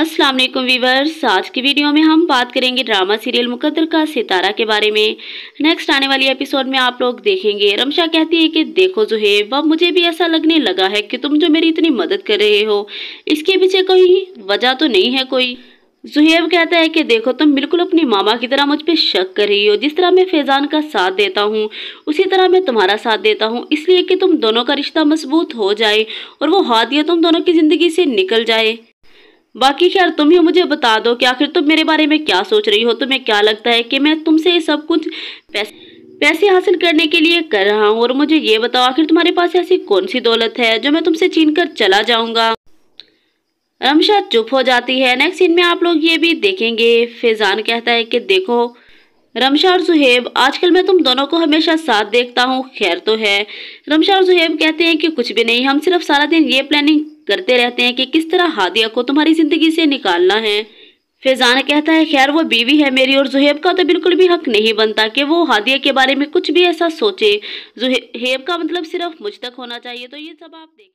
अस्सलाम वालेकुम वीवर्स आज की वीडियो में हम बात करेंगे ड्रामा सीरियल मुकद्दर का सितारा के बारे में नेक्स्ट आने वाली एपिसोड में आप लोग देखेंगे रमशा कहती है कि देखो जुहेब अब मुझे भी ऐसा लगने लगा है कि तुम जो मेरी इतनी मदद कर रहे हो इसके पीछे कोई वजह तो नहीं है कोई जुहेब कहता है कि देखो तुम बिल्कुल अपनी मामा की तरह मुझ पर शक कर रही हो जिस तरह मैं फैज़ान का साथ देता हूँ उसी तरह मैं तुम्हारा साथ देता हूँ इसलिए कि तुम दोनों का रिश्ता मजबूत हो जाए और वो हादिया तुम दोनों की ज़िंदगी से निकल जाए बाकी खैर तुम ही मुझे बता दो कि आखिर तुम मेरे बारे में क्या सोच रही हो तुम्हें क्या लगता है कि मैं तुमसे ये सब कुछ पैसे पैसे हासिल करने के लिए कर रहा हूँ और मुझे ये बताओ आखिर तुम्हारे पास ऐसी कौन सी दौलत है जो मैं तुमसे छीन कर चला जाऊँगा रमशा चुप हो जाती है नेक्स्ट सीन में आप लोग ये भी देखेंगे फैजान कहता है कि देखो रमशा और सुहेब आजकल मैं तुम दोनों को हमेशा साथ देखता हूँ खैर तो है रमशा और सुहेब कहते हैं कि कुछ भी नहीं हम सिर्फ सारा दिन ये प्लानिंग करते रहते हैं कि किस तरह हादिया को तुम्हारी ज़िंदगी से निकालना है फैजान कहता है खैर वो बीवी है मेरी और जुहेब का तो बिल्कुल भी हक नहीं बनता कि वो हादिया के बारे में कुछ भी ऐसा सोचे जुहेब का मतलब सिर्फ मुझ तक होना चाहिए तो ये सब आप देखें